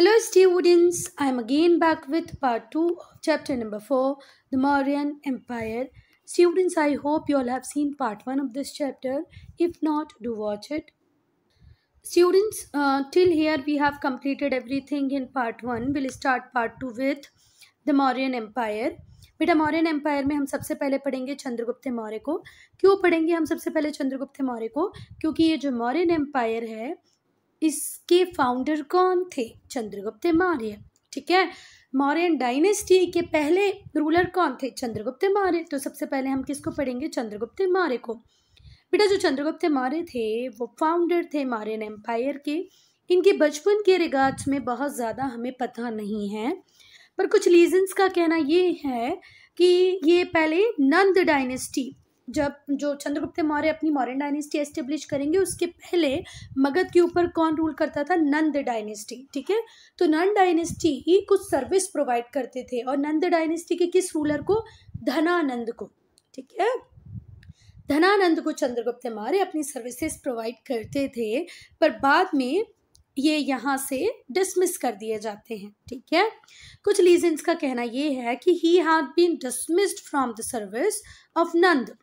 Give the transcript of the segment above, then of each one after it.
Hello students, I am again back with part 2 of chapter number 4, The Mauryan Empire. Students, I hope you all have seen part 1 of this chapter. If not, do watch it. Students, uh, till here we have completed everything in part 1. We'll start part 2 with The Mauryan Empire. बेटा Mauryan empire में हम सबसे पहले पढ़ेंगे चंद्रगुप्त मौर्य को क्यों पढ़ेंगे हम सबसे पहले चंद्रगुप्त मौर्य को क्योंकि ये जो मौर्यन एम्पायर है इसके फाउंडर कौन थे चंद्रगुप्त मौर्य ठीक है मौर्यन डायनेस्टी के पहले रूलर कौन थे चंद्रगुप्त मौर्य तो सबसे पहले हम किसको पढ़ेंगे चंद्रगुप्त मौर्य को बेटा जो चंद्रगुप्त मौर्य थे वो फाउंडर थे मौर्यन एम्पायर के इनके बचपन के रिगार्ड्स में बहुत ज़्यादा हमें पता नहीं है पर कुछ रीजन्स का कहना ये है कि ये पहले नंद डायनेस्टी जब जो चंद्रगुप्त मौर्य अपनी मौर्य डायनेस्टी एस्टेब्लिश करेंगे उसके पहले मगध के ऊपर कौन रूल करता था नंद डायनेस्टी ठीक है तो नंद डायनेस्टी ही कुछ सर्विस प्रोवाइड करते थे और नंद डायनेस्टी के किस रूलर को धनानंद को ठीक है धनानंद को चंद्रगुप्त मौर्य अपनी सर्विसेज प्रोवाइड करते थे पर बाद में ये यहाँ से डिसमिस कर दिए जाते हैं ठीक है कुछ रीजन्स का कहना ये है कि he had been dismissed from the service of Nand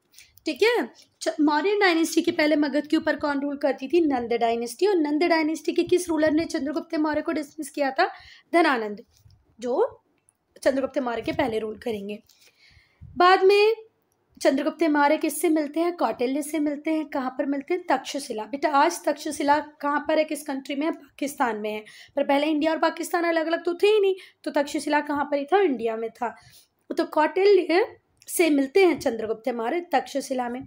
ठीक है मौर्य डायनेस्टी के पहले मगध के ऊपर कौन रूल करती थी नंद डायनेस्टी और नंद डायनेस्टी के किस रूलर ने चंद्रगुप्त मौर्य को डिसमिस किया था धनानंद जो चंद्रगुप्त मौर्य के पहले रूल करेंगे बाद में चंद्रगुप्त मौर्य किससे मिलते हैं कौटिल्य से मिलते हैं कहाँ पर मिलते हैं तक्षशिला बेटा आज तक्षशिला कहाँ पर है किस कंट्री में है पाकिस्तान में है पर पहले इंडिया और पाकिस्तान अलग अलग तो थे ही नहीं तो तक्षशिला कहाँ पर ही था इंडिया में था तो कौटिल्य से मिलते हैं चंद्रगुप्त हमारे तक्षशिला में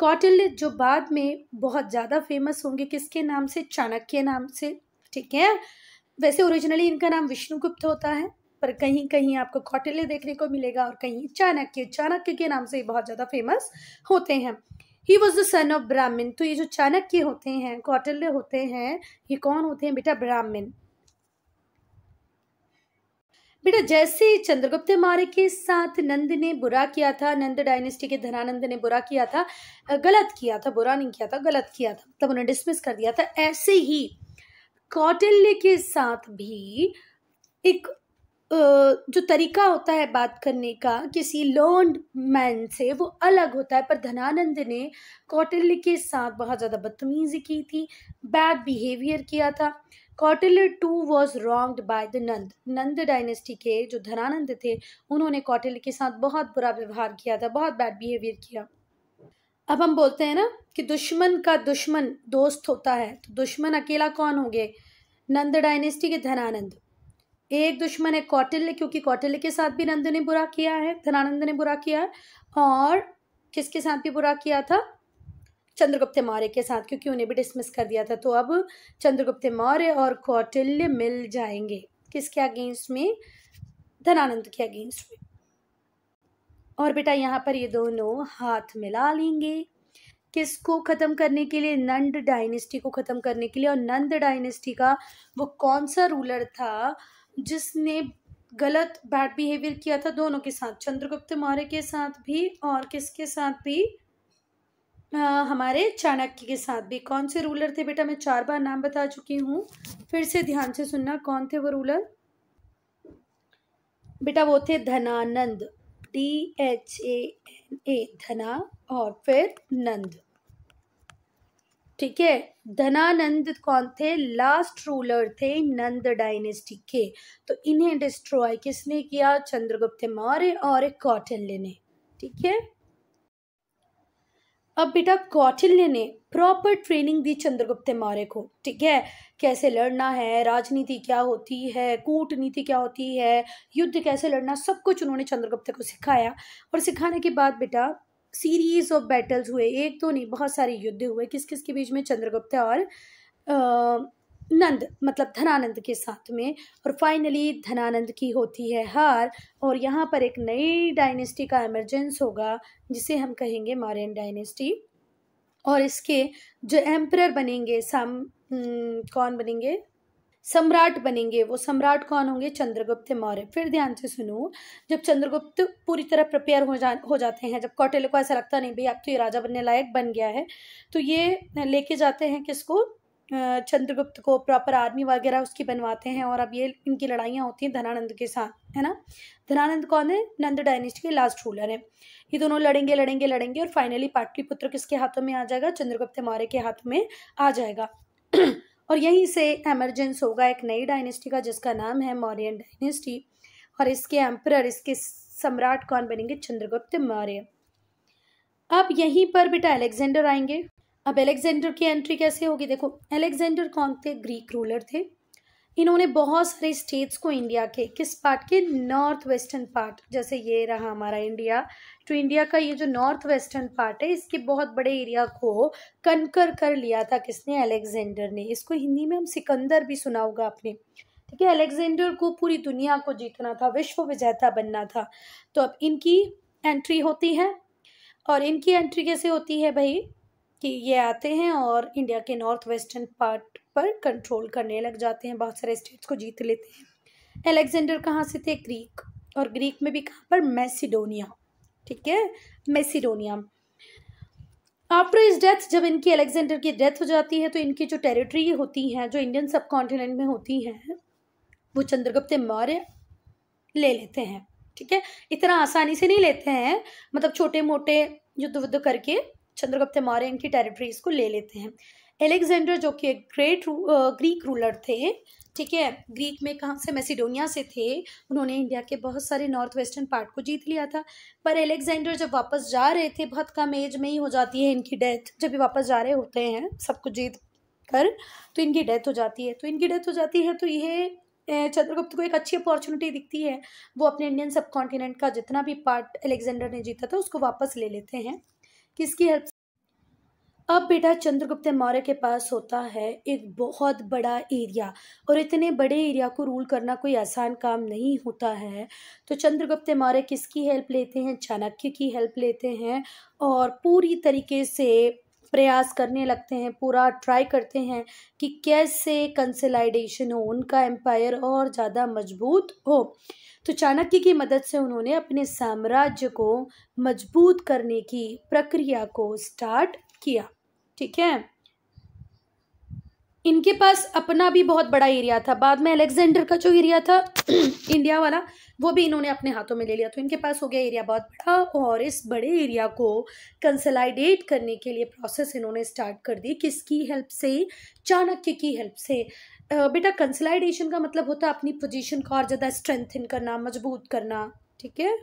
कौटिल्य जो बाद में बहुत ज़्यादा फेमस होंगे किसके नाम से चाणक्य नाम से ठीक है वैसे ओरिजिनली इनका नाम विष्णुगुप्त होता है पर कहीं कहीं आपको कौटिल्य देखने को मिलेगा और कहीं चाणक्य चाणक्य के नाम से बहुत ज़्यादा फेमस होते हैं he was the son of Brahmin तो ये जो चाणक्य होते हैं कौटिल्य होते हैं ये कौन होते हैं बेटा ब्राह्मण बेटा जैसे चंद्रगुप्त मार्ग के साथ नंद ने बुरा किया था नंद डायनेस्टी के धनानंद ने बुरा किया था गलत किया था बुरा नहीं किया था गलत किया था तब उन्हें डिसमिस कर दिया था ऐसे ही कौटिल्य के साथ भी एक जो तरीका होता है बात करने का किसी लर्न मैन से वो अलग होता है पर धनानंद ने कौटिल्य के साथ बहुत ज़्यादा बदतमीजी की थी बैड बिहेवियर किया था Kautilya too was wronged by the Nanda Nanda dynasty के जो धनानंद थे उन्होंने कौटिल्य के साथ बहुत बुरा व्यवहार किया था बहुत बैड बिहेवियर किया अब हम बोलते हैं ना कि दुश्मन का दुश्मन दोस्त होता है तो दुश्मन अकेला कौन हो गए नंद डायनेस्टी के धनानंद एक दुश्मन है कौटिल्य क्योंकि कौटिल्य के साथ भी नंद ने बुरा किया है धनानंद ने बुरा किया है और किसके साथ भी बुरा किया था चंद्रगुप्त मौर्य के साथ क्योंकि उन्हें भी डिसमिस कर दिया था तो अब चंद्रगुप्त मौर्य और कौटिल्य मिल जाएंगे किसके अगेंस्ट में धनानंद के अगेंस्ट में और बेटा यहाँ पर ये दोनों हाथ मिला लेंगे किसको ख़त्म करने के लिए नंद डायनेस्टी को ख़त्म करने के लिए और नंद डायनेस्टी का वो कौन सा रूलर था जिसने गलत बैड बिहेवियर किया था दोनों के साथ चंद्रगुप्त मौर्य के साथ भी और किसके साथ भी आ, हमारे चाणक्य के साथ भी कौन से रूलर थे बेटा मैं चार बार नाम बता चुकी हूँ फिर से ध्यान से सुनना कौन थे वो रूलर बेटा वो थे Dhanananda D H A N A Dhana और फिर नंद ठीक है धनानंद कौन थे लास्ट रूलर थे नंद डायनेस्टी के तो इन्हें डिस्ट्रॉय किसने किया चंद्रगुप्त मौर्य और एक कॉटन ने ठीक है अब बेटा कौटिल्य ने प्रॉपर ट्रेनिंग दी चंद्रगुप्त मौर्य को ठीक है कैसे लड़ना है राजनीति क्या होती है कूटनीति क्या होती है युद्ध कैसे लड़ना सब कुछ उन्होंने चंद्रगुप्त को सिखाया और सिखाने के बाद बेटा सीरीज ऑफ बैटल्स हुए एक तो नहीं बहुत सारे युद्ध हुए किस किस के बीच में चंद्रगुप्त और आ, नंद मतलब धनानंद के साथ में और फाइनली धनानंद की होती है हार और यहाँ पर एक नई डायनेस्टी का एमरजेंस होगा जिसे हम कहेंगे मारियन डायनेस्टी और इसके जो एम्प्रर बनेंगे सम हम्म, कौन बनेंगे सम्राट बनेंगे वो सम्राट कौन होंगे चंद्रगुप्त मौर्य फिर ध्यान से सुनो जब चंद्रगुप्त पूरी तरह प्रिपेयर हो जा हो जाते हैं जब कौटिल्य को ऐसा लगता नहीं भाई अब तो ये राजा बनने लायक बन गया है तो ये लेके जाते हैं किसको चंद्रगुप्त को प्रॉपर आर्मी वगैरह उसकी बनवाते हैं और अब ये इनकी लड़ाइयाँ होती हैं धनानंद के साथ है ना धनानंद कौन है नंद डायनेस्टी के लास्ट रूलर है ये दोनों लड़ेंगे लड़ेंगे लड़ेंगे और फाइनली पाटलिपुत्र किसके हाथों में आ जाएगा चंद्रगुप्त मौर्य के हाथों में आ जाएगा और यहीं से एमरजेंस होगा एक नई डायनेस्टी का जिसका नाम है मौर्यन डायनेस्टी और इसके एम्पर इसके सम्राट कौन बनेंगे चंद्रगुप्त मौर्य अब यहीं पर बेटा अलेक्जेंडर आएंगे अब एलेक्जेंडर की एंट्री कैसे होगी देखो एलेक्जेंडर कौन थे ग्रीक रूलर थे इन्होंने बहुत सारे स्टेट्स को इंडिया के किस पार्ट के नॉर्थ वेस्टर्न पार्ट जैसे ये रहा हमारा इंडिया तो इंडिया का ये जो नॉर्थ वेस्टर्न पार्ट है इसके बहुत बड़े एरिया को कनकर कर लिया था किसने अलेक्जेंडर ने इसको हिंदी में हम सिकंदर भी सुना होगा आपने ठीक है अलेक्जेंडर को पूरी दुनिया को जीतना था विश्व विजेता बनना था तो अब इनकी एंट्री होती है और इनकी एंट्री कैसे होती है भाई कि ये आते हैं और इंडिया के नॉर्थ वेस्टर्न पार्ट पर कंट्रोल करने लग जाते हैं बहुत सारे स्टेट्स को जीत लेते हैं अलेक्जेंडर कहाँ से थे ग्रीक और ग्रीक में भी कहाँ पर मैसिडोनिया ठीक है मैसिडोनिया आफ्टर इस डेथ जब इनकी अलेक्जेंडर की डेथ हो जाती है तो इनकी जो टेरिटरी होती हैं जो इंडियन सब कॉन्टिनेंट में होती हैं वो चंद्रगुप्त मौर्य ले लेते हैं ठीक है इतना आसानी से नहीं लेते हैं मतलब छोटे मोटे युद्ध वुद्ध करके चंद्रगुप्त मौर्य इनकी टेरिटरीज को ले लेते हैं एलेक्जेंडर जो कि एक ग्रेट रू, ग्रीक रूलर थे ठीक है ग्रीक में कहाँ से मैसिडोनिया से थे उन्होंने इंडिया के बहुत सारे नॉर्थ वेस्टर्न पार्ट को जीत लिया था पर एलेक्जेंडर जब वापस जा रहे थे बहुत कम एज में ही हो जाती है इनकी डेथ जब भी वापस जा रहे होते हैं सब कुछ जीत कर तो इनकी डेथ हो जाती है तो इनकी डेथ हो जाती है तो ये चंद्रगुप्त को एक अच्छी अपॉर्चुनिटी दिखती है वो अपने इंडियन सब कॉन्टिनेंट का जितना भी पार्ट एलेक्जेंडर ने जीता था उसको वापस ले लेते हैं किसकी हेल्प अब बेटा चंद्रगुप्त मौर्य के पास होता है एक बहुत बड़ा एरिया और इतने बड़े एरिया को रूल करना कोई आसान काम नहीं होता है तो चंद्रगुप्त मौर्य किसकी हेल्प लेते हैं चाणक्य की हेल्प लेते हैं और पूरी तरीके से प्रयास करने लगते हैं पूरा ट्राई करते हैं कि कैसे कंसलाइडेशन हो उनका एम्पायर और ज़्यादा मजबूत हो तो चाणक्य की मदद से उन्होंने अपने साम्राज्य को मजबूत करने की प्रक्रिया को स्टार्ट किया ठीक है इनके पास अपना भी बहुत बड़ा एरिया था बाद में अलेक्जेंडर का जो एरिया था इंडिया वाला वो भी इन्होंने अपने हाथों में ले लिया तो इनके पास हो गया एरिया बहुत बड़ा और इस बड़े एरिया को कंसलाइडेट करने के लिए प्रोसेस इन्होंने स्टार्ट कर दी किसकी हेल्प से चाणक्य की हेल्प से बेटा कंसलाइडेशन का मतलब होता है अपनी पोजिशन को और ज़्यादा स्ट्रेंथन करना मजबूत करना ठीक है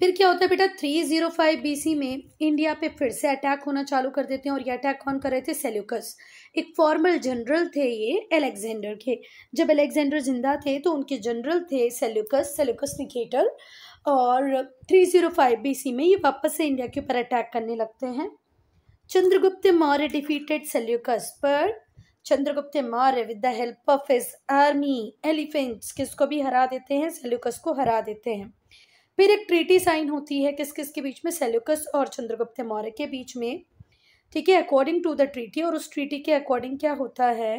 फिर क्या होता है बेटा 305 जीरो में इंडिया पे फिर से अटैक होना चालू कर देते हैं और ये अटैक कौन कर रहे थे सेल्यूकस एक फॉर्मल जनरल थे ये अलेक्जेंडर के जब अलेक्जेंडर जिंदा थे तो उनके जनरल थे सेल्यूकस सेल्यूकस निकेटर और 305 जीरो में ये वापस से इंडिया के ऊपर अटैक करने लगते हैं चंद्रगुप्त मौर्य डिफीटेड सेल्यूकस पर Chandragupta Maurya with the help of his army elephants किसको भी हरा देते हैं सेल्यूकस को हरा देते हैं फिर एक ट्रीटी साइन होती है किस किस के बीच में सेल्यूकस और चंद्रगुप्त मौर्य के बीच में ठीक है अकॉर्डिंग टू द ट्रीटी और उस ट्रीटी के अकॉर्डिंग क्या होता है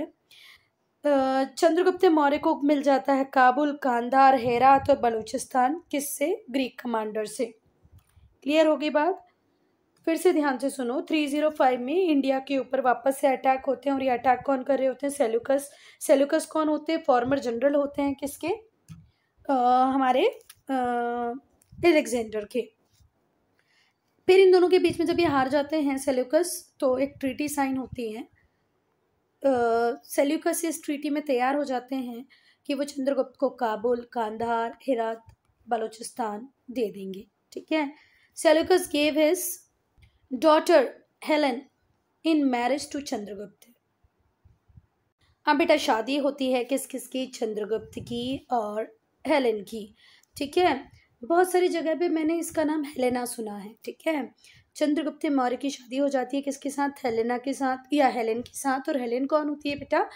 चंद्रगुप्त मौर्य को मिल जाता है काबुल कांधार हेरात और बलूचिस्तान किससे ग्रीक कमांडर से क्लियर होगी बात फिर से ध्यान से सुनो थ्री जीरो फाइव में इंडिया के ऊपर वापस से अटैक होते हैं और ये अटैक कौन कर रहे होते हैं सेल्युकस सेल्युकस कौन होते हैं फॉर्मर जनरल होते हैं किसके आ, हमारे आ, एलेक्जेंडर के फिर इन दोनों के बीच में जब ये हार जाते हैं सेल्यूकस तो एक ट्रीटी साइन होती है सेल्यूकस इस ट्रीटी में तैयार हो जाते हैं कि वो चंद्रगुप्त को काबुल कांधार हिरात बलूचिस्तान दे देंगे ठीक है Seleucus gave his daughter Helen in marriage to Chandragupta हाँ बेटा शादी होती है किस किस की चंद्रगुप्त की और हेलन की ठीक है बहुत सारी जगह पे मैंने इसका नाम हेलेना सुना है ठीक है चंद्रगुप्त मौर्य की शादी हो जाती है किसके साथ हेलेना के साथ या हेलेन के साथ और हेलेन कौन होती है बेटा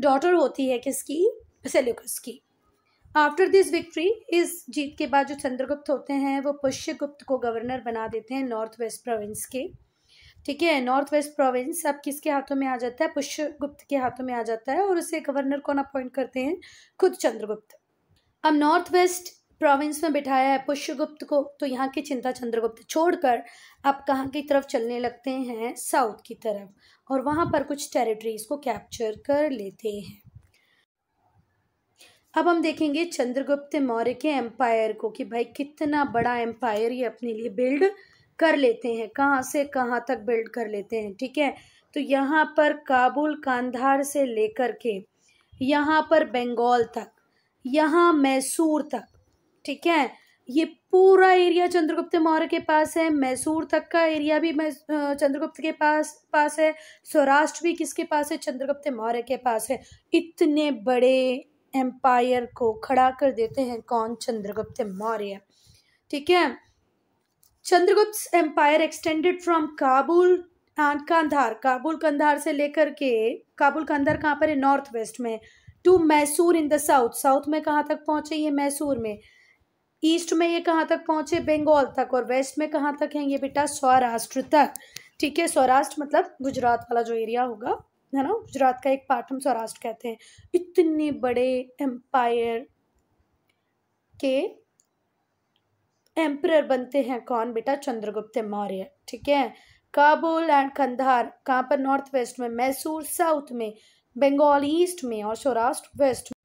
डॉटर होती है किसकी सेल्यूकस की आफ्टर दिस विक्ट्री इस जीत के बाद जो चंद्रगुप्त होते हैं वो पुष्यगुप्त को गवर्नर बना देते हैं नॉर्थ वेस्ट प्रोविंस के ठीक है नॉर्थ वेस्ट प्रोविंस अब किसके हाथों में आ जाता है पुष्यगुप्त के हाथों में आ जाता है और उसे गवर्नर कौन अपॉइंट करते हैं खुद चंद्रगुप्त अब नॉर्थ वेस्ट प्रोविंस में बिठाया है पुष्यगुप्त को तो यहाँ के चिंता चंद्रगुप्त छोड़कर आप कहाँ की तरफ चलने लगते हैं साउथ की तरफ और वहाँ पर कुछ टेरिटरीज को कैप्चर कर लेते हैं अब हम देखेंगे चंद्रगुप्त मौर्य के एम्पायर को कि भाई कितना बड़ा एम्पायर ये अपने लिए बिल्ड कर लेते हैं कहाँ से कहाँ तक बिल्ड कर लेते हैं ठीक है तो यहाँ पर काबुल कांधार से लेकर के यहाँ पर बंगाल तक यहाँ मैसूर तक ठीक है ये पूरा एरिया चंद्रगुप्त मौर्य के पास है मैसूर तक का एरिया भी चंद्रगुप्त के पास पास है सौराष्ट्र भी किसके पास है चंद्रगुप्त मौर्य के पास है इतने बड़े एम्पायर को खड़ा कर देते हैं कौन चंद्रगुप्त मौर्य ठीक है Chandragupta empire extended from Kabul Kandahar Kabul Kandahar से लेकर के काबुल कंधार कहाँ पर है नॉर्थ वेस्ट में to Mysore in the south south में कहाँ तक पहुँचे ये मैसूर में ईस्ट में ये कहाँ तक पहुँचे बंगाल तक और वेस्ट में कहाँ तक है ये बेटा सौराष्ट्र तक ठीक है सौराष्ट्र मतलब गुजरात वाला जो एरिया होगा है ना गुजरात का एक पार्ट हम सौराष्ट्र कहते हैं इतने बड़े एम्पायर के एम्प्रर बनते हैं कौन बेटा चंद्रगुप्त मौर्य ठीक है काबुल एंड कंधार कहाँ पर नॉर्थ वेस्ट में मैसूर साउथ में बंगाल ईस्ट में और सौराष्ट्र वेस्ट में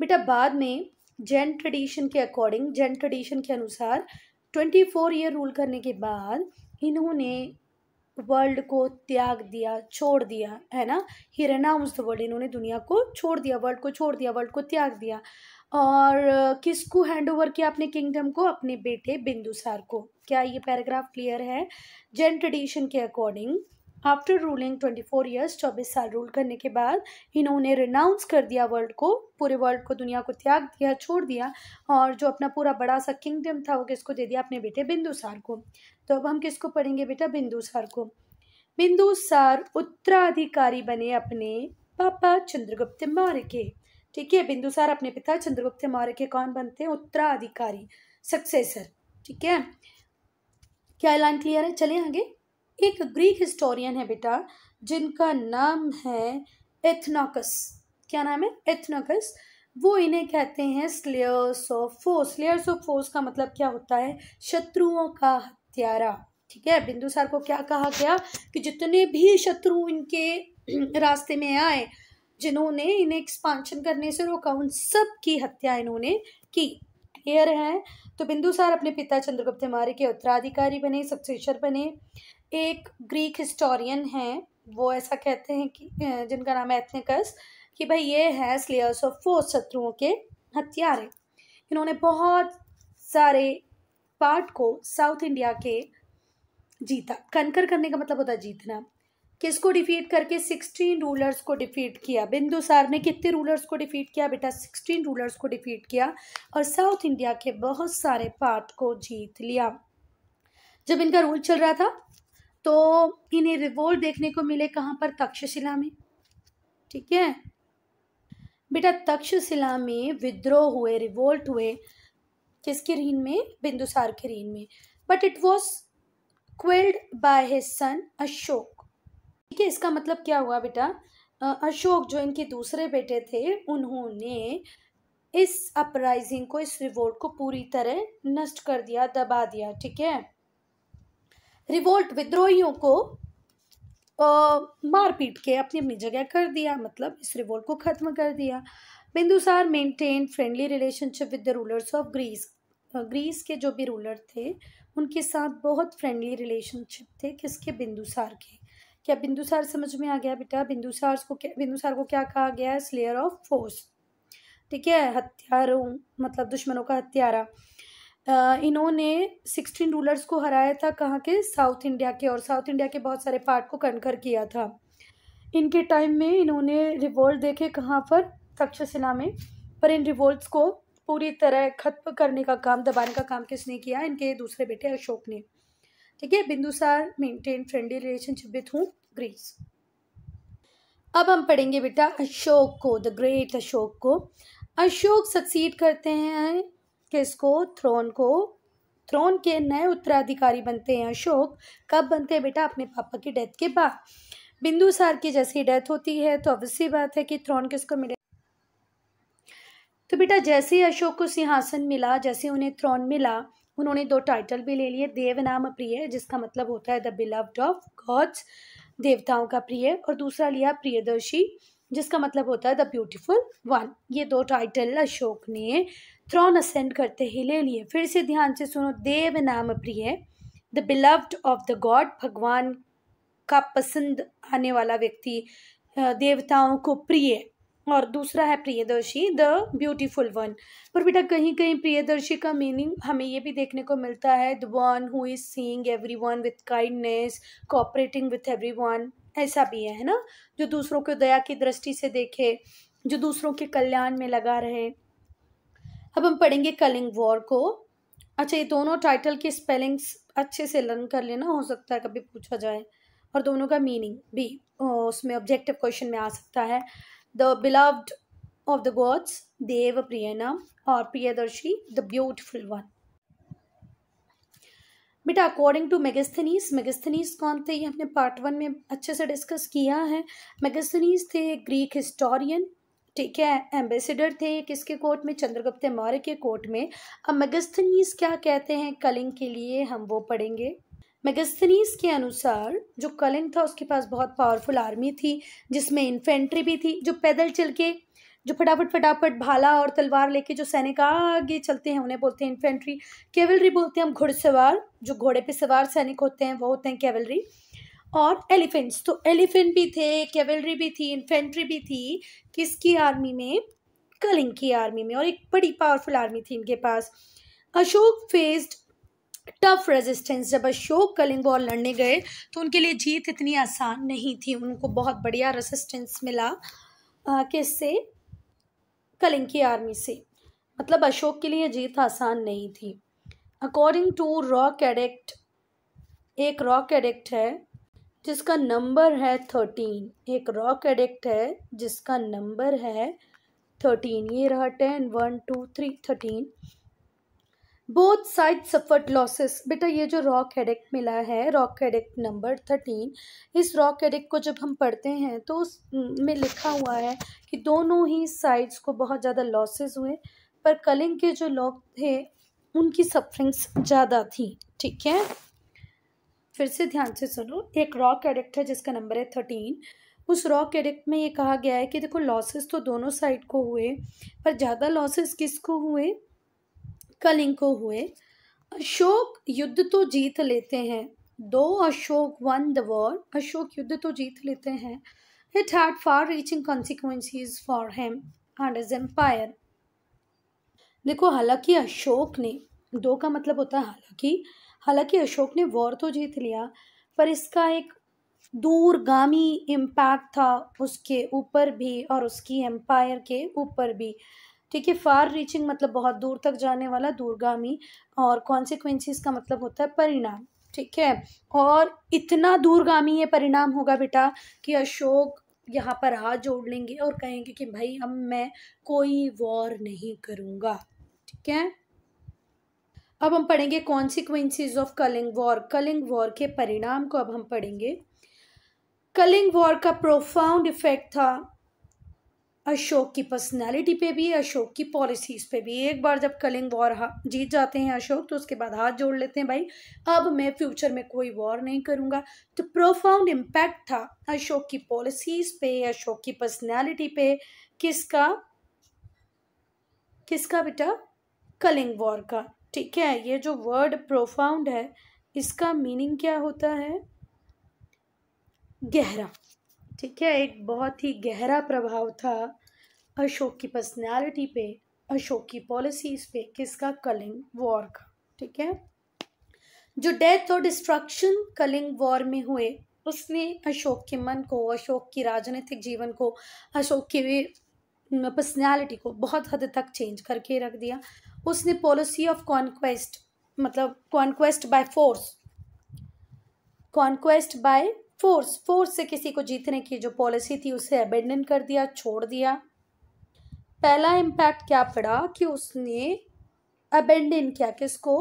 बेटा बाद में जैन ट्रेडिशन के अकॉर्डिंग जैन ट्रेडिशन के अनुसार ट्वेंटी फोर ईयर रूल करने के बाद इन्होंने वर्ल्ड को त्याग दिया छोड़ दिया है ना ही रनाउंस द वर्ल्ड इन्होंने दुनिया को छोड़ दिया वर्ल्ड को छोड़ दिया वर्ल्ड को त्याग दिया और किसको हैंड ओवर किया अपने किंगडम को अपने बेटे बिंदुसार को क्या ये पैराग्राफ क्लियर है जैन ट्रेडिशन के according after ruling twenty four years चौबीस साल रूल करने के बाद इन्होंने रिनाउंस कर दिया वर्ल्ड को पूरे वर्ल्ड को दुनिया को त्याग दिया छोड़ दिया और जो अपना पूरा बड़ा सा किंगडम था वो किसको दे दिया अपने बेटे बिंदुसार को तो अब हम किसको पढ़ेंगे बेटा बिंदुसार को बिंदुसार उत्तराधिकारी बने अपने पापा चंद्रगुप्त मौर्य के ठीक है बिंदुसार अपने पिता चंद्रगुप्त मौर्य के कौन बनते हैं उत्तराधिकारी सक्सेसर ठीक है क्या ऐलान क्लियर है चले आगे एक ग्रीक हिस्टोरियन है बेटा जिनका नाम है एथनोकस क्या नाम है एथनोकस वो इन्हें कहते हैं slayers of foes slayers of foes का मतलब क्या होता है शत्रुओं का हत्यारा ठीक है बिंदुसार को क्या कहा गया कि जितने भी शत्रु इनके रास्ते में आए जिन्होंने इन्हें एक्सपांशन करने से रोका उन सब की हत्या इन्होंने की क्लियर है तो बिंदुसार अपने पिता चंद्रगुप्त मौर्य के उत्तराधिकारी बने सक्सेसर बने एक ग्रीक हिस्टोरियन हैं वो ऐसा कहते हैं कि जिनका नाम है एथनिकस कि भाई ये है स्लेयर्स ऑफ फोर्स शत्रुओं के हथियारे इन्होंने बहुत सारे पार्ट को साउथ इंडिया के जीता कनकर करने का मतलब होता है जीतना किसको डिफीट करके सिक्सटीन रूलर्स को डिफीट किया बिंदुसार ने कितने रूलर्स को डिफीट किया बेटा सिक्सटीन रूलर्स को डिफीट किया और साउथ इंडिया के बहुत सारे पार्ट को जीत लिया जब इनका रूल चल रहा था तो इन्हें रिवोल्ट देखने को मिले कहाँ पर तक्षशिला में ठीक है बेटा तक्षशिला में विद्रोह हुए रिवोल्ट हुए किसके रीन में बिंदुसार के रीन में but it was quelled by his son Ashoka ठीक है इसका मतलब क्या हुआ बेटा अशोक जो इनके दूसरे बेटे थे उन्होंने इस अपराइजिंग को इस रिवोल्ट को पूरी तरह नष्ट कर दिया दबा दिया ठीक है रिवोल्ट विद्रोहियों को मारपीट मार पीट के अपनी अपनी जगह कर दिया मतलब इस रिवोल्ट को ख़त्म कर दिया Bindusara maintain friendly relationship with the rulers of Greece Greece के जो भी रूलर थे उनके साथ बहुत फ्रेंडली रिलेशनशिप थे किसके बिंदुसार के क्या बिंदुसार समझ में आ गया बेटा बिंदुसार को क्या बिंदुसार को क्या कहा गया है स्लेयर ऑफ फोर्स ठीक है हत्यारों मतलब दुश्मनों का हत्यारा इन्होंने सिक्सटीन रूलर्स को हराया था कहाँ के साउथ इंडिया के और साउथ इंडिया के बहुत सारे पार्ट को कनकर किया था इनके टाइम में इन्होंने रिवोल्ट देखे कहाँ पर तक्षशिला में पर इन रिवोल्ट्स को पूरी तरह खत्म करने का काम दबाने का काम किसने किया इनके दूसरे बेटे अशोक ने ठीक है Bindusara maintain friendly relationship with हूँ ग्रीस अब हम पढ़ेंगे बेटा अशोक को द ग्रेट अशोक को अशोक सक्सीड करते हैं किसको थ्रोन को थ्रोन के नए उत्तराधिकारी बनते हैं अशोक कब बनते हैं बेटा अपने पापा की डेथ के बाद बिंदुसार की जैसी डेथ होती है तो अवश्य बात है कि थ्रोन किसको मिले तो बेटा जैसे ही अशोक को सिंहासन मिला जैसे उन्हें थ्रोन मिला उन्होंने दो टाइटल भी ले लिए देव नाम प्रिय जिसका मतलब होता है द बिलव्ड ऑफ गॉड्स देवताओं का प्रिय और दूसरा लिया प्रियदर्शी जिसका मतलब होता है द ब्यूटीफुल वन ये दो टाइटल अशोक ने थ्रोन असेंड करते ही ले लिए फिर से ध्यान से सुनो Dev Nam Priya the beloved of the god भगवान का पसंद आने वाला व्यक्ति देवताओं को प्रिय और दूसरा है प्रियदर्शी द ब्यूटीफुल वन पर बेटा कहीं कहीं प्रियदर्शी का मीनिंग हमें ये भी देखने को मिलता है the one who is seeing everyone with kindness cooperating with everyone ऐसा भी है ना जो दूसरों को दया की दृष्टि से देखे जो दूसरों के कल्याण में लगा रहे अब हम पढ़ेंगे कलिंग वॉर को अच्छा ये दोनों टाइटल के स्पेलिंग्स अच्छे से लर्न कर लेना हो सकता है कभी पूछा जाए और दोनों का मीनिंग भी उसमें ऑब्जेक्टिव क्वेश्चन में आ सकता है the beloved of the gods Dev प्रियना और प्रियदर्शी द ब्यूटिफुल वन बेटा अकॉर्डिंग टू मेगस्थनीस मेगस्थनीस कौन थे ये हमने पार्ट वन में अच्छे से डिस्कस किया है मेगस्थनीस थे ग्रीक हिस्टोरियन ठीक है एम्बेसडर थे किसके कोर्ट में चंद्रगुप्त मौर्य के कोर्ट में अब मेगस्थनीस क्या कहते हैं कलिंग के लिए हम वो पढ़ेंगे मेगस्थनीस के अनुसार जो कलिंग था उसके पास बहुत पावरफुल आर्मी थी जिसमें इन्फेंट्री भी थी जो पैदल चल के जो फटाफट फटाफट भाला और तलवार लेके जो सैनिक आगे चलते हैं उन्हें बोलते हैं इन्फेंट्री कैवलरी बोलते हैं हम घुड़सवार जो घोड़े पे सवार सैनिक होते हैं वो होते हैं कैवलरी और एलिफेंट्स तो एलिफेंट भी थे कैवलरी भी थी इन्फेंट्री भी थी किसकी आर्मी में कलिंग की आर्मी में और एक बड़ी पावरफुल आर्मी थी इनके पास अशोक फेस्ड टफ रेजिस्टेंस जब अशोक कलिंग वॉर लड़ने गए तो उनके लिए जीत इतनी आसान नहीं थी उनको बहुत बढ़िया रेजिस्टेंस मिला किससे कलिंग की आर्मी से मतलब अशोक के लिए जीत आसान नहीं थी अकॉर्डिंग टू रॉक एडिक्ट एक रॉक एडिक्ट है जिसका नंबर है थर्टीन एक रॉक एडिक्ट है जिसका नंबर है थर्टीन ये रहा ten one two three thirteen both side suffered losses बेटा ये जो रॉक एडिक्ट मिला है रॉक एडिक्ट नंबर थर्टीन इस रॉक एडिक्ट को जब हम पढ़ते हैं तो उस में लिखा हुआ है कि दोनों ही साइड्स को बहुत ज़्यादा लॉसेस हुए पर कलिंग के जो लोग थे उनकी सफरिंग्स ज़्यादा थी ठीक है फिर से ध्यान से सुनो एक रॉक एडिक्ट है जिसका नंबर है थर्टीन उस रॉक एडिक्ट में ये कहा गया है कि देखो लॉसेस तो दोनों साइड को हुए पर ज़्यादा लॉसेस किसको हुए कलिंग को हुए अशोक युद्ध तो जीत लेते हैं दो Ashoka won the war Ashoka युद्ध तो जीत लेते हैं it had far reaching consequences for him and his empire देखो हालांकि अशोक ने दो का मतलब होता है हालांकि हालांकि अशोक ने वॉर तो जीत लिया पर इसका एक दूरगामी इम्पैक्ट था उसके ऊपर भी और उसकी एम्पायर के ऊपर भी ठीक है फार रीचिंग मतलब बहुत दूर तक जाने वाला दूरगामी और कॉन्सिक्वेंसिस का मतलब होता है परिणाम ठीक है और इतना दूरगामी ये परिणाम होगा बेटा कि अशोक यहाँ पर हाथ जोड़ लेंगे और कहेंगे कि भाई अब मैं कोई वॉर नहीं करूँगा ठीक है अब हम पढ़ेंगे consequences of Kalinga war Kalinga war के परिणाम को अब हम पढ़ेंगे कलिंग वॉर का प्रोफाउंड इफेक्ट था अशोक की पर्सनैलिटी पे भी अशोक की पॉलिसीज पे भी एक बार जब कलिंग वॉर जीत जाते हैं अशोक तो उसके बाद हाथ जोड़ लेते हैं भाई अब मैं फ्यूचर में कोई वॉर नहीं करूँगा तो प्रोफाउंड इम्पैक्ट था अशोक की पॉलिसीज पे अशोक की पर्सनैलिटी पे किसका किसका बेटा कलिंग वॉर का ठीक है ये जो वर्ड प्रोफाउंड है इसका मीनिंग क्या होता है गहरा ठीक है एक बहुत ही गहरा प्रभाव था अशोक की पर्सनालिटी पे अशोक की पॉलिसीज़ पे किसका कलिंग वॉर का ठीक है जो डेथ और डिस्ट्रक्शन कलिंग वॉर में हुए उसने अशोक के मन को अशोक की राजनीतिक जीवन को अशोक के पर्सनैलिटी को बहुत हद तक चेंज करके रख दिया उसने पॉलिसी ऑफ कॉन्क्वेस्ट मतलब conquest by force conquest by force force से किसी को जीतने की जो पॉलिसी थी उसे अबेंडन कर दिया छोड़ दिया पहला इम्पैक्ट क्या पड़ा कि उसने अबेंडन किया किसको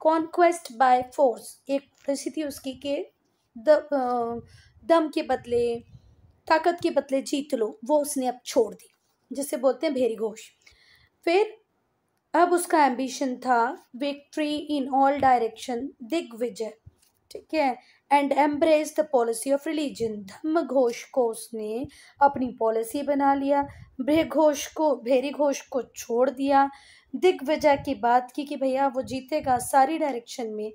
कॉन्क्वेस्ट बाय फोर्स एक पॉलिसी थी उसकी के दम के बदले ताकत के बदले जीत लो वो उसने अब छोड़ दी जिसे बोलते हैं भेरी घोष फिर अब उसका एम्बिशन था विक्ट्री इन ऑल डायरेक्शन दिग्विजय ठीक है and embrace the policy of religion Dhamma Ghosh को उसने अपनी पॉलिसी बना लिया भे घोष को भेरी घोष को छोड़ दिया दिग्विजय की बात की कि भैया वो जीतेगा सारी डायरेक्शन में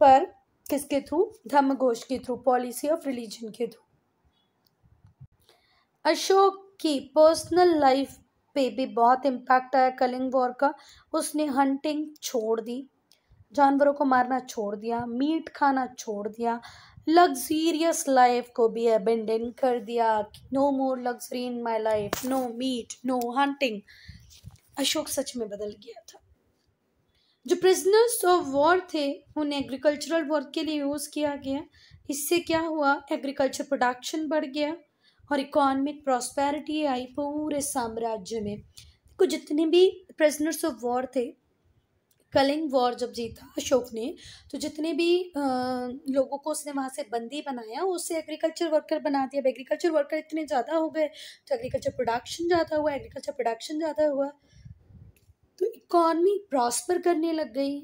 पर किसके थ्रू धम्म घोष के थ्रू पॉलिसी ऑफ रिलीजन के थ्रू अशोक की पर्सनल लाइफ पे भी बहुत इम्पैक्ट आया कलिंग वॉर का उसने हंटिंग छोड़ दी जानवरों को मारना छोड़ दिया मीट खाना छोड़ दिया लग्जीरियस लाइफ को भी अबेंडन कर दिया no more luxury in my life no meat no hunting Ashoka सच में बदल गया था जो प्रिजनर्स ऑफ वॉर थे उन्हें एग्रीकल्चरल वर्क के लिए यूज़ किया गया इससे क्या हुआ एग्रीकल्चर प्रोडक्शन बढ़ गया और इकोनॉमिक प्रॉस्पेरिटी आई पूरे साम्राज्य में देखो जितने भी प्रेजनर्स ऑफ वॉर थे कलिंग वॉर जब जीता अशोक ने तो जितने भी आ, लोगों को उसने वहाँ से बंदी बनाया उससे एग्रीकल्चर वर्कर बना दिया अब एग्रीकल्चर वर्कर इतने ज़्यादा हो गए तो एग्रीकल्चर प्रोडक्शन ज़्यादा हुआ एग्रीकल्चर प्रोडक्शन ज़्यादा हुआ तो इकॉनमी प्रॉस्पर करने लग गई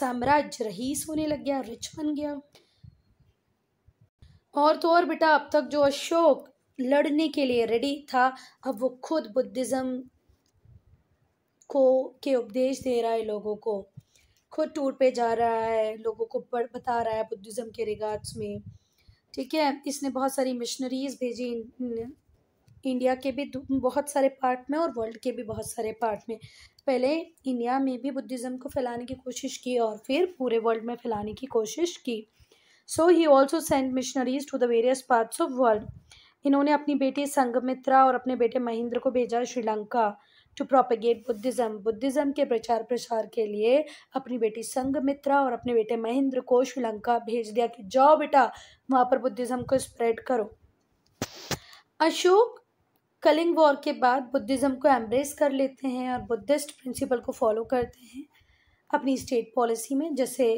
साम्राज्य रहीस होने लग गया रिच बन गया और तो और बेटा अब तक जो अशोक लड़ने के लिए रेडी था अब वो खुद बुद्धिज़्म को के उपदेश दे रहा है लोगों को खुद टूर पे जा रहा है लोगों को बता रहा है बुद्धिज़्म के रिगार्ड्स में ठीक है इसने बहुत सारी मिशनरीज भेजी इंडिया के भी बहुत सारे पार्ट में और वर्ल्ड के भी बहुत सारे पार्ट में पहले इंडिया में भी बुद्धिज़्म को फैलाने की कोशिश की और फिर पूरे वर्ल्ड में फैलाने की कोशिश की so he also send missionaries to the various parts of world इन्होंने अपनी बेटी संगमित्रा और अपने बेटे महेंद्र को भेजा Sri Lanka to propagate Buddhism Buddhism के प्रचार प्रसार के लिए अपनी बेटी संगमित्रा और अपने बेटे महेंद्र को श्रीलंका भेज दिया कि जाओ बेटा वहाँ पर बुद्धिज़्म को स्प्रेड करो अशोक कलिंग वॉर के बाद बुद्धिज़्म को एम्ब्रेस कर लेते हैं और बुद्धिस्ट प्रिंसिपल को फॉलो करते हैं अपनी स्टेट पॉलिसी में जैसे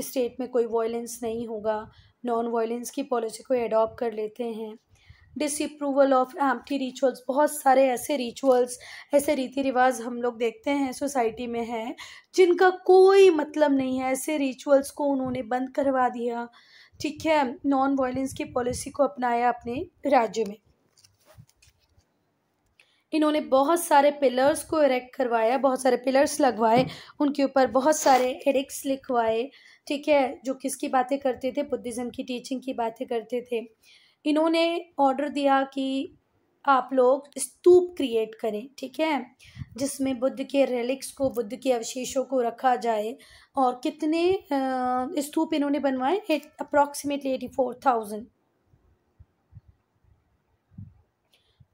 स्टेट में कोई वायलेंस नहीं होगा नॉन वायलेंस की पॉलिसी को एडॉप्ट कर लेते हैं डिसअप्रूवल ऑफ एम्प्टी रिचुअल्स बहुत सारे ऐसे रिचुअल्स ऐसे रीति रिवाज हम लोग देखते हैं सोसाइटी में हैं जिनका कोई मतलब नहीं है ऐसे रिचुअल्स को उन्होंने बंद करवा दिया ठीक है नॉन वायलेंस की पॉलिसी को अपनाया अपने राज्य में इन्होंने बहुत सारे पिलर्स को इरेक्ट करवाया बहुत सारे पिलर्स लगवाए उनके ऊपर बहुत सारे एडिक्स लिखवाए ठीक है जो किसकी बातें करते थे बुद्धिज़्म की टीचिंग की बातें करते थे इन्होंने ऑर्डर दिया कि आप लोग स्तूप क्रिएट करें ठीक है जिसमें बुद्ध के रेलिक्स को बुद्ध के अवशेषों को रखा जाए और कितने स्तूप इन्होंने बनवाए at approximately eighty four thousand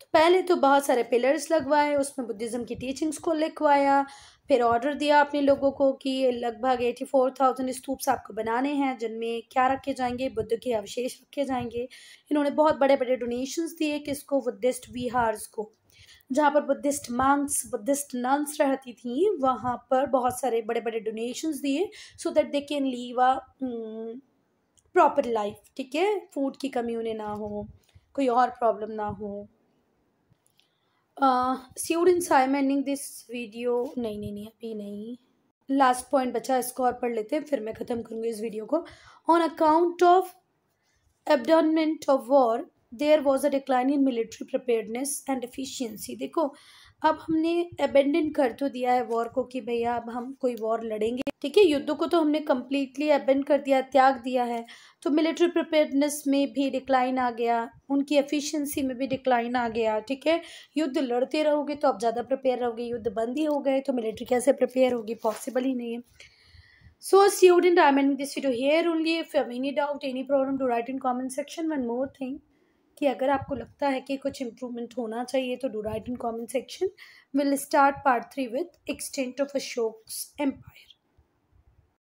तो पहले तो बहुत सारे पिलर्स लगवाए उसमें बुद्धिज़्म की टीचिंग्स को लिखवाया फिर ऑर्डर दिया आपने लोगों को कि लगभग एटी फोर थाउजेंड स्तूप्स आपको बनाने हैं जिनमें क्या रखे जाएंगे बुद्ध के अवशेष रखे जाएंगे इन्होंने बहुत बड़े बड़े डोनेशंस दिए किसको बुद्धिस्ट विहार्स को जहाँ पर बुद्धिस्ट मांग्स बुद्धिस्ट नंस रहती थी वहाँ पर बहुत सारे बड़े बड़े डोनेशंस दिए so that they can live a proper life ठीक है फूड की कमी उन्हें ना हो कोई और प्रॉब्लम ना हो students I'm ending this video नहीं नहीं नहीं अभी नहीं लास्ट पॉइंट बचा इसको और पढ़ लेते हैं फिर मैं ख़त्म करूँगी इस वीडियो को on account of abandonment of war there was a decline in military preparedness and efficiency देखो अब हमने अबेंडन कर तो दिया है वॉर को कि भैया अब हम कोई वॉर लड़ेंगे ठीक है युद्ध को तो हमने कम्प्लीटली अबेंड कर दिया त्याग दिया है तो मिलिट्री प्रिपेयरनेस में भी डिक्लाइन आ गया उनकी एफिशिएंसी में भी डिक्लाइन आ गया ठीक है युद्ध लड़ते रहोगे तो आप ज़्यादा प्रिपेयर रहोगे युद्ध बंद ही हो गए तो मिलिट्री कैसे प्रिपेयर होगी पॉसिबल ही नहीं है so student, I'm demand this you here only if you have any doubt any problem to write in comment section one more thing कि अगर आपको लगता है कि कुछ इम्प्रूवमेंट होना चाहिए तो do write in comment section will start part three with extent of Ashoka empire